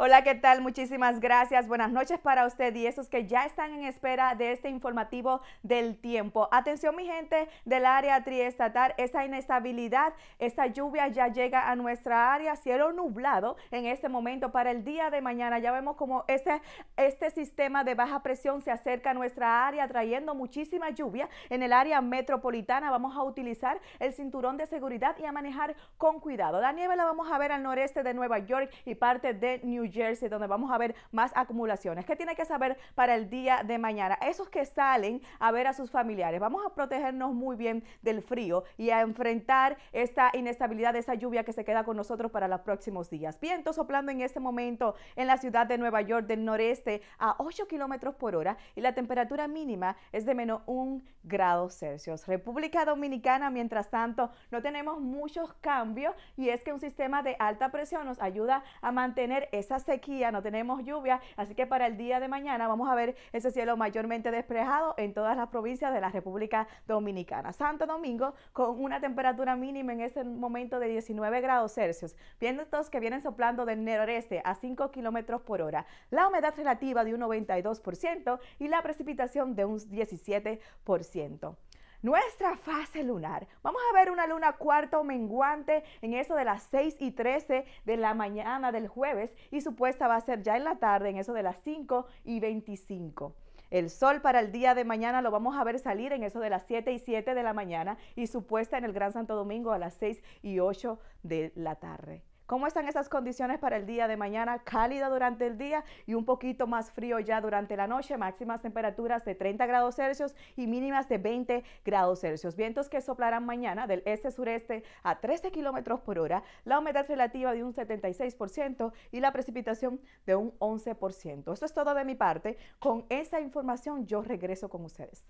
Hola, ¿qué tal? Muchísimas gracias. Buenas noches para usted y esos que ya están en espera de este informativo del tiempo. Atención, mi gente del área triestatal. Esa inestabilidad, esta lluvia ya llega a nuestra área. Cielo nublado en este momento para el día de mañana. Ya vemos como este, este sistema de baja presión se acerca a nuestra área trayendo muchísima lluvia en el área metropolitana. Vamos a utilizar el cinturón de seguridad y a manejar con cuidado. La nieve la vamos a ver al noreste de Nueva York y parte de New Jersey, donde vamos a ver más acumulaciones. ¿Qué tiene que saber para el día de mañana? Esos que salen a ver a sus familiares, vamos a protegernos muy bien del frío y a enfrentar esta inestabilidad, esa lluvia que se queda con nosotros para los próximos días. Viento soplando en este momento en la ciudad de Nueva York del noreste a 8 kilómetros por hora y la temperatura mínima es de menos 1 grado Celsius. República Dominicana, mientras tanto, no tenemos muchos cambios y es que un sistema de alta presión nos ayuda a mantener esa sequía, no tenemos lluvia, así que para el día de mañana vamos a ver ese cielo mayormente despejado en todas las provincias de la República Dominicana. Santo Domingo con una temperatura mínima en este momento de 19 grados Celsius, vientos que vienen soplando del noreste a 5 kilómetros por hora, la humedad relativa de un 92% y la precipitación de un 17%. Nuestra fase lunar. Vamos a ver una luna cuarto menguante en eso de las 6 y 13 de la mañana del jueves y supuesta va a ser ya en la tarde en eso de las 5 y 25. El sol para el día de mañana lo vamos a ver salir en eso de las 7 y 7 de la mañana y supuesta en el Gran Santo Domingo a las seis y 8 de la tarde. ¿Cómo están esas condiciones para el día de mañana? Cálida durante el día y un poquito más frío ya durante la noche. Máximas temperaturas de 30 grados Celsius y mínimas de 20 grados Celsius. Vientos que soplarán mañana del este-sureste a 13 kilómetros por hora. La humedad relativa de un 76% y la precipitación de un 11%. Esto es todo de mi parte. Con esa información yo regreso con ustedes.